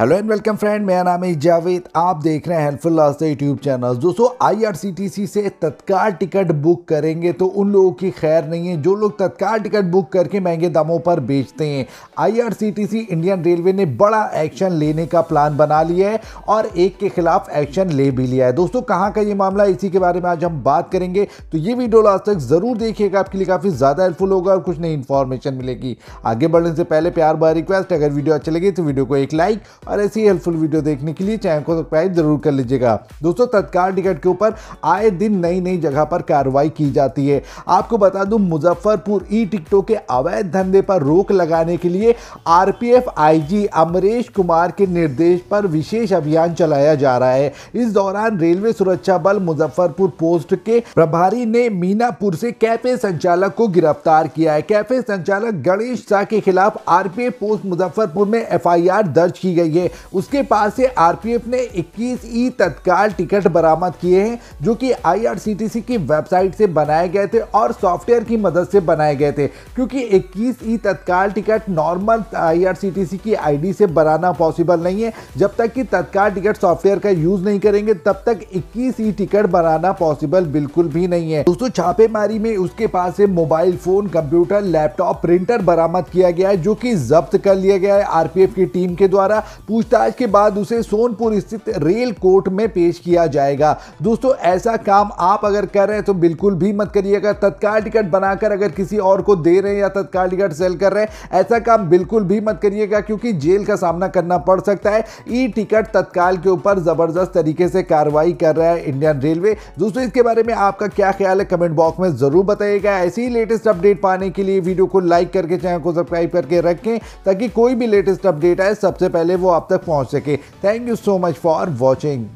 hello and welcome friend मेरा नाम है जावेद आप देख रहे हैं हेल्पफुल लास्ट यूट्यूब चैनल दोस्तों आईआरसीटीसी से तत्काल टिकट बुक करेंगे तो उन लोगों की खैर नहीं है जो लोग तत्काल टिकट बुक करके महंगे दामों पर बेचते हैं आईआरसीटीसी इंडियन रेलवे ने बड़ा एक्शन लेने का प्लान बना लिया है और एक के खिलाफ एक्शन ले भी लिया है दोस्तों कहाँ का ये मामला इसी के बारे में आज हम बात करेंगे तो ये वीडियो लास्ट तक ज़रूर देखिएगा आपके लिए काफ़ी ज़्यादा हेल्पफुल होगा और कुछ नई इन्फॉर्मेशन मिलेगी आगे बढ़ने से पहले प्यार बार रिक्वेस्ट अगर वीडियो अच्छी लगी तो वीडियो को एक लाइक और ऐसी हेल्पफुल वीडियो देखने के लिए चैनल को सब्सक्राइब जरूर कर लीजिएगा दोस्तों तत्काल टिकट के ऊपर आए दिन नई नई जगह पर कार्रवाई की जाती है आपको बता दूं मुजफ्फरपुर ई टिकटों के अवैध धंधे पर रोक लगाने के लिए आरपीएफ आईजी अमरेश कुमार के निर्देश पर विशेष अभियान चलाया जा रहा है इस दौरान रेलवे सुरक्षा बल मुजफ्फरपुर पोस्ट के प्रभारी ने मीनापुर से कैफे संचालक को गिरफ्तार किया है कैफे संचालक गणेश शाह के खिलाफ आरपीएफ पोस्ट मुजफ्फरपुर में एफआईआर दर्ज की गई लिए उसके पास से आरपीएफ ने 21 ई तत्काल टिकट बरामद किए हैं जो कि आईआरसीटीसी की वेबसाइट से बनाए गए थे और सॉफ्टवेयर की मदद से बनाए गए थे क्योंकि 21 e Tatkal ticket normal IRCTC की आईडी से बनाना पॉसिबल नहीं है जब तक कि तत्काल टिकट सॉफ्टवेयर का यूज़ नहीं करेंगे तब तक इक्कीस ई टिकट बनाना पॉसिबल बिल्कुल भी नहीं है दोस्तों छापेमारी में उसके पास से mobile phone computer laptop printer बरामद किया गया है जो कि जब्त कर लिया गया है आरपीएफ की टीम के द्वारा पूछताछ के बाद उसे सोनपुर स्थित रेल कोर्ट में पेश किया जाएगा दोस्तों ऐसा काम आप अगर कर रहे हैं तो बिल्कुल भी मत करिएगा तत्काल टिकट बनाकर अगर किसी और को दे रहे हैं या तत्काल टिकट सेल कर रहे हैं ऐसा काम बिल्कुल भी मत करिएगा क्योंकि जेल का सामना करना पड़ सकता है ई टिकट तत्काल के ऊपर ज़बरदस्त तरीके से कार्रवाई कर रहा है इंडियन रेलवे दोस्तों इसके बारे में आपका क्या ख्याल है कमेंट बॉक्स में ज़रूर बताइएगा ऐसी ही लेटेस्ट अपडेट पाने के लिए वीडियो को लाइक करके चैनल को सब्सक्राइब करके रखें ताकि कोई भी लेटेस्ट अपडेट आए सबसे पहले वो आप तक पहुँच सके thank you so much for watching